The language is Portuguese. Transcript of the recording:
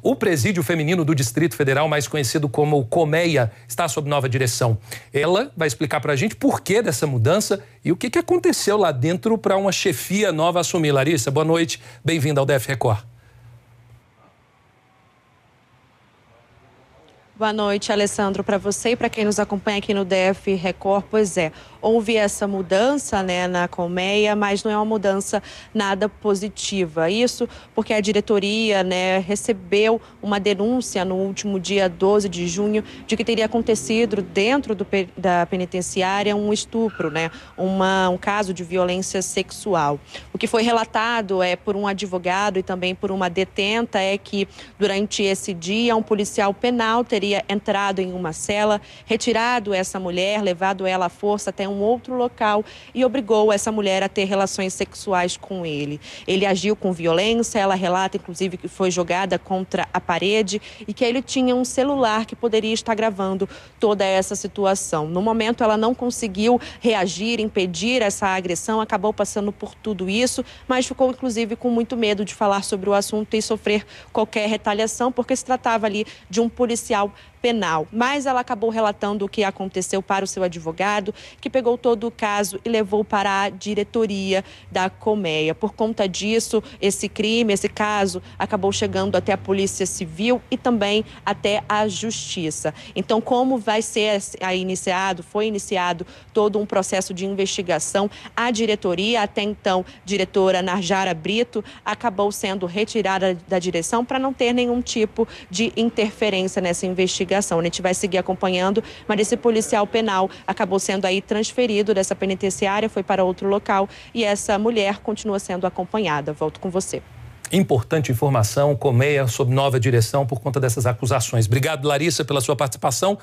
O presídio feminino do Distrito Federal, mais conhecido como o Comeia, está sob nova direção. Ela vai explicar para a gente por que dessa mudança e o que, que aconteceu lá dentro para uma chefia nova assumir. Larissa, boa noite, bem-vinda ao DF Record. Boa noite, Alessandro, para você e para quem nos acompanha aqui no DF Record. Pois é, houve essa mudança né, na colmeia, mas não é uma mudança nada positiva. Isso porque a diretoria né, recebeu uma denúncia no último dia 12 de junho de que teria acontecido dentro do, da penitenciária um estupro, né, uma, um caso de violência sexual. O que foi relatado é por um advogado e também por uma detenta é que durante esse dia um policial penal teria teria entrado em uma cela, retirado essa mulher, levado ela à força até um outro local e obrigou essa mulher a ter relações sexuais com ele. Ele agiu com violência, ela relata inclusive que foi jogada contra a parede e que ele tinha um celular que poderia estar gravando toda essa situação. No momento ela não conseguiu reagir, impedir essa agressão, acabou passando por tudo isso, mas ficou inclusive com muito medo de falar sobre o assunto e sofrer qualquer retaliação, porque se tratava ali de um policial Penal. Mas ela acabou relatando o que aconteceu para o seu advogado, que pegou todo o caso e levou para a diretoria da Colmeia. Por conta disso, esse crime, esse caso, acabou chegando até a Polícia Civil e também até a Justiça. Então, como vai ser iniciado, foi iniciado todo um processo de investigação, a diretoria, até então diretora Narjara Brito, acabou sendo retirada da direção para não ter nenhum tipo de interferência nessa investigação investigação. A gente vai seguir acompanhando, mas esse policial penal acabou sendo aí transferido dessa penitenciária, foi para outro local e essa mulher continua sendo acompanhada. Volto com você. Importante informação, Comeia sob nova direção por conta dessas acusações. Obrigado, Larissa, pela sua participação.